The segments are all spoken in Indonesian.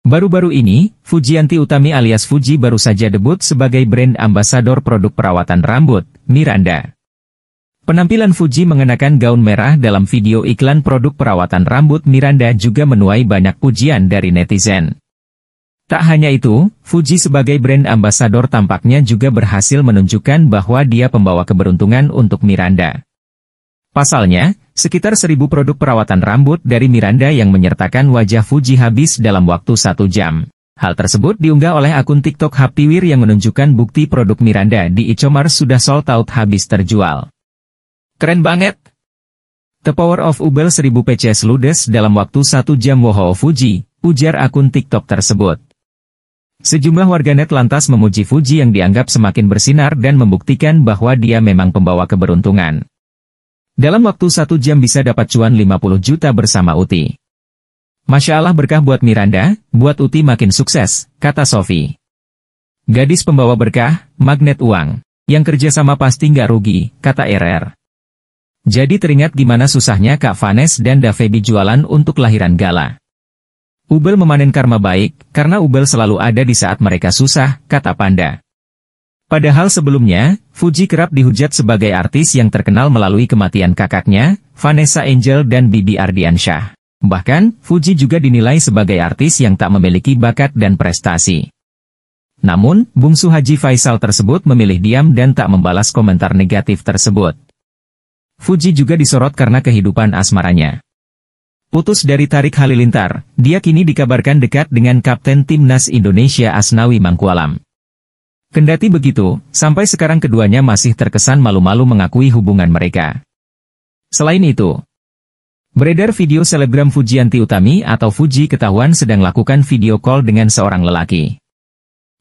Baru-baru ini, Fujianti Utami alias Fuji baru saja debut sebagai brand ambasador produk perawatan rambut, Miranda. Penampilan Fuji mengenakan gaun merah dalam video iklan produk perawatan rambut Miranda juga menuai banyak pujian dari netizen. Tak hanya itu, Fuji sebagai brand ambasador tampaknya juga berhasil menunjukkan bahwa dia pembawa keberuntungan untuk Miranda. Pasalnya, Sekitar seribu produk perawatan rambut dari Miranda yang menyertakan wajah Fuji habis dalam waktu satu jam. Hal tersebut diunggah oleh akun TikTok HappyWear yang menunjukkan bukti produk Miranda di ICOMAR sudah sold out habis terjual. Keren banget! The Power of Ubel 1000 PC ludes dalam waktu satu jam Woho Fuji, ujar akun TikTok tersebut. Sejumlah warganet lantas memuji Fuji yang dianggap semakin bersinar dan membuktikan bahwa dia memang pembawa keberuntungan. Dalam waktu satu jam bisa dapat cuan 50 juta bersama Uti. Masya Allah berkah buat Miranda, buat Uti makin sukses, kata Sofi. Gadis pembawa berkah, magnet uang. Yang kerja sama pasti nggak rugi, kata RR. Jadi teringat gimana susahnya Kak Vanes dan Davebi jualan untuk lahiran gala. Ubel memanen karma baik, karena Ubel selalu ada di saat mereka susah, kata Panda. Padahal sebelumnya, Fuji kerap dihujat sebagai artis yang terkenal melalui kematian kakaknya, Vanessa Angel dan Bibi Ardiansyah. Bahkan, Fuji juga dinilai sebagai artis yang tak memiliki bakat dan prestasi. Namun, bungsu Haji Faisal tersebut memilih diam dan tak membalas komentar negatif tersebut. Fuji juga disorot karena kehidupan asmaranya. Putus dari Tarik Halilintar, dia kini dikabarkan dekat dengan Kapten Timnas Indonesia Asnawi Mangkualam. Kendati begitu, sampai sekarang keduanya masih terkesan malu-malu mengakui hubungan mereka. Selain itu, beredar video selebgram Fujianti Utami atau Fuji ketahuan sedang lakukan video call dengan seorang lelaki.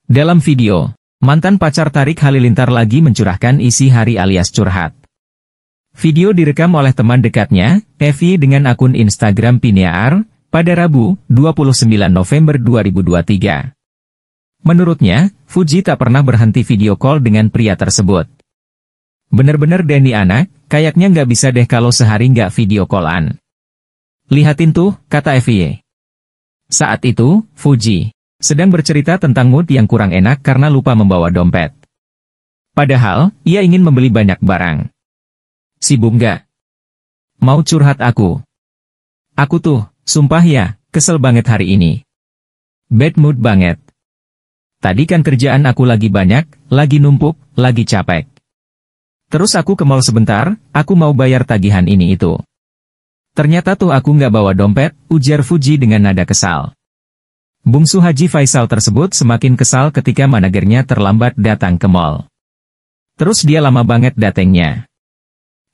Dalam video, mantan pacar Tarik Halilintar lagi mencurahkan isi hari alias curhat. Video direkam oleh teman dekatnya, Evi dengan akun Instagram Pinear, pada Rabu, 29 November 2023. Menurutnya, Fuji tak pernah berhenti video call dengan pria tersebut. Bener-bener Denny Ana, kayaknya nggak bisa deh kalau sehari nggak video callan. Lihatin tuh, kata Fie. Saat itu, Fuji sedang bercerita tentang mood yang kurang enak karena lupa membawa dompet. Padahal, ia ingin membeli banyak barang. Si Bunga. Mau curhat aku. Aku tuh, sumpah ya, kesel banget hari ini. Bad mood banget. Tadi kan kerjaan aku lagi banyak, lagi numpuk, lagi capek. Terus aku ke mall sebentar, aku mau bayar tagihan ini itu. Ternyata tuh aku nggak bawa dompet, ujar Fuji dengan nada kesal. Bungsu Haji Faisal tersebut semakin kesal ketika managernya terlambat datang ke mall. Terus dia lama banget datengnya.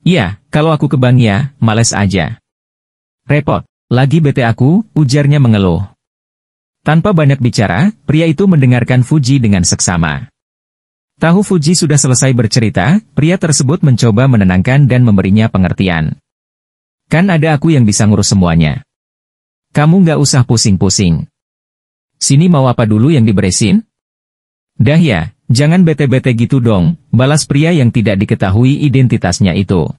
Iya, kalau aku ke bank ya, males aja. Repot. Lagi bete aku, ujarnya mengeluh. Tanpa banyak bicara, pria itu mendengarkan Fuji dengan seksama. Tahu Fuji sudah selesai bercerita, pria tersebut mencoba menenangkan dan memberinya pengertian. Kan ada aku yang bisa ngurus semuanya. Kamu nggak usah pusing-pusing. Sini mau apa dulu yang diberesin? Dah ya, jangan bete-bete gitu dong, balas pria yang tidak diketahui identitasnya itu.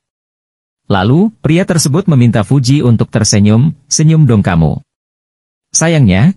Lalu, pria tersebut meminta Fuji untuk tersenyum, senyum dong kamu. Sayangnya,